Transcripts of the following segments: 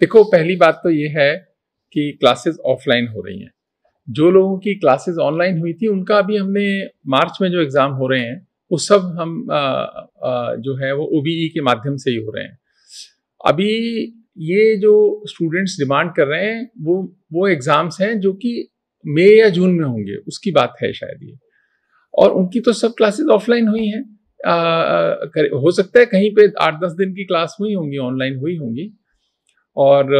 देखो पहली बात तो ये है कि क्लासेस ऑफलाइन हो रही हैं जो लोगों की क्लासेस ऑनलाइन हुई थी उनका अभी हमने मार्च में जो एग्ज़ाम हो रहे हैं वो सब हम आ, आ, जो है वो ओ e के माध्यम से ही हो रहे हैं अभी ये जो स्टूडेंट्स डिमांड कर रहे हैं वो वो एग्ज़ाम्स हैं जो कि मई या जून में होंगे उसकी बात है शायद ये और उनकी तो सब क्लासेस ऑफलाइन हुई हैं हो सकता है कहीं पे आठ दस दिन की क्लास हुई होंगी ऑनलाइन हुई होंगी और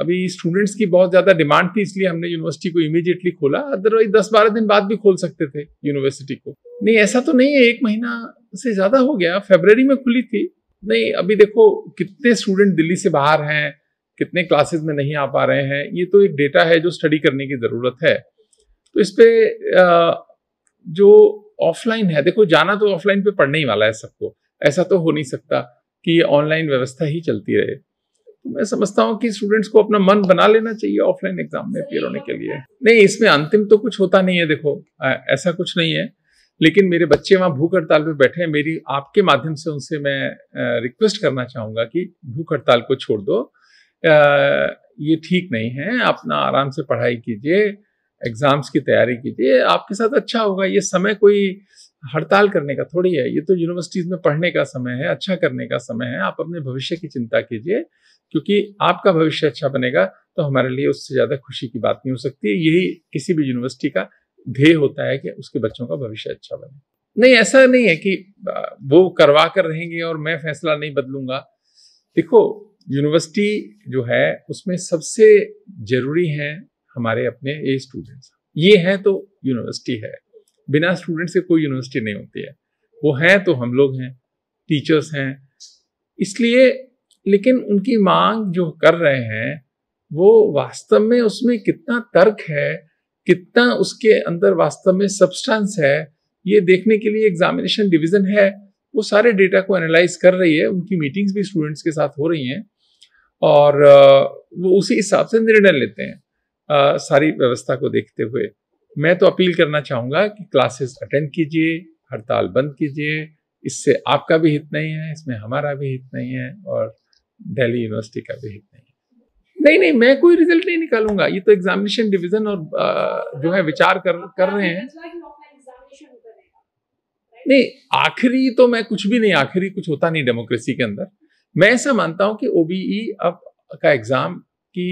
अभी स्टूडेंट्स की बहुत ज़्यादा डिमांड थी इसलिए हमने यूनिवर्सिटी को इमीडिएटली खोला अदरवाइज दस बारह दिन बाद भी खोल सकते थे यूनिवर्सिटी को नहीं ऐसा तो नहीं है एक महीना से ज़्यादा हो गया फेबररी में खुली थी नहीं अभी देखो कितने स्टूडेंट दिल्ली से बाहर हैं कितने क्लासेस में नहीं आ पा रहे हैं ये तो एक डेटा है जो स्टडी करने की ज़रूरत है तो इस पर जो ऑफलाइन है देखो जाना तो ऑफलाइन पे पढ़ने ही वाला है सबको ऐसा तो हो नहीं सकता कि ये ऑनलाइन व्यवस्था ही चलती रहे तो मैं समझता हूँ कि स्टूडेंट्स को अपना मन बना लेना चाहिए ऑफलाइन एग्जाम में अपियर होने के लिए नहीं इसमें अंतिम तो कुछ होता नहीं है देखो आ, ऐसा कुछ नहीं है लेकिन मेरे बच्चे वहाँ भूख हड़ताल पर बैठे हैं मेरी आपके माध्यम से उनसे मैं आ, रिक्वेस्ट करना चाहूँगा कि भूख हड़ताल को छोड़ दो आ, ये ठीक नहीं है अपना आराम से पढ़ाई कीजिए एग्जाम्स की तैयारी कीजिए आपके साथ अच्छा होगा ये समय कोई हड़ताल करने का थोड़ी है ये तो यूनिवर्सिटीज में पढ़ने का समय है अच्छा करने का समय है आप अपने भविष्य की चिंता कीजिए क्योंकि आपका भविष्य अच्छा बनेगा तो हमारे लिए उससे ज़्यादा खुशी की बात नहीं हो सकती यही किसी भी यूनिवर्सिटी का ध्येय होता है कि उसके बच्चों का भविष्य अच्छा बने नहीं ऐसा नहीं है कि वो करवा कर रहेंगे और मैं फैसला नहीं बदलूंगा देखो यूनिवर्सिटी जो है उसमें सबसे जरूरी है हमारे अपने ए स्टूडेंट्स ये तो है तो यूनिवर्सिटी है बिना स्टूडेंट्स के कोई यूनिवर्सिटी नहीं होती है वो हैं तो हम लोग हैं टीचर्स हैं इसलिए लेकिन उनकी मांग जो कर रहे हैं वो वास्तव में उसमें कितना तर्क है कितना उसके अंदर वास्तव में सब्सटेंस है ये देखने के लिए एग्जामिनेशन डिवीजन है वो सारे डेटा को एनालाइज कर रही है उनकी मीटिंग्स भी स्टूडेंट्स के साथ हो रही हैं और वो उसी हिसाब से निर्णय लेते हैं सारी व्यवस्था को देखते हुए मैं तो अपील करना चाहूँगा कि क्लासेस अटेंड कीजिए हड़ताल बंद कीजिए इससे आपका भी हित नहीं है इसमें हमारा भी हित नहीं है और दिल्ली यूनिवर्सिटी का भी हित नहीं है नहीं नहीं मैं कोई रिजल्ट नहीं निकालूंगा ये तो एग्जामिनेशन डिवीजन और जो है विचार कर कर रहे हैं नहीं आखिरी तो मैं कुछ भी नहीं आखिरी कुछ होता नहीं डेमोक्रेसी के अंदर मैं ऐसा मानता हूं कि ओबीई e अब का एग्जाम की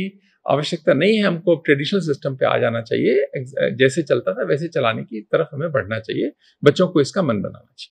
आवश्यकता नहीं है हमको ट्रेडिशनल सिस्टम पे आ जाना चाहिए जैसे चलता था वैसे चलाने की तरफ हमें बढ़ना चाहिए बच्चों को इसका मन बनाना चाहिए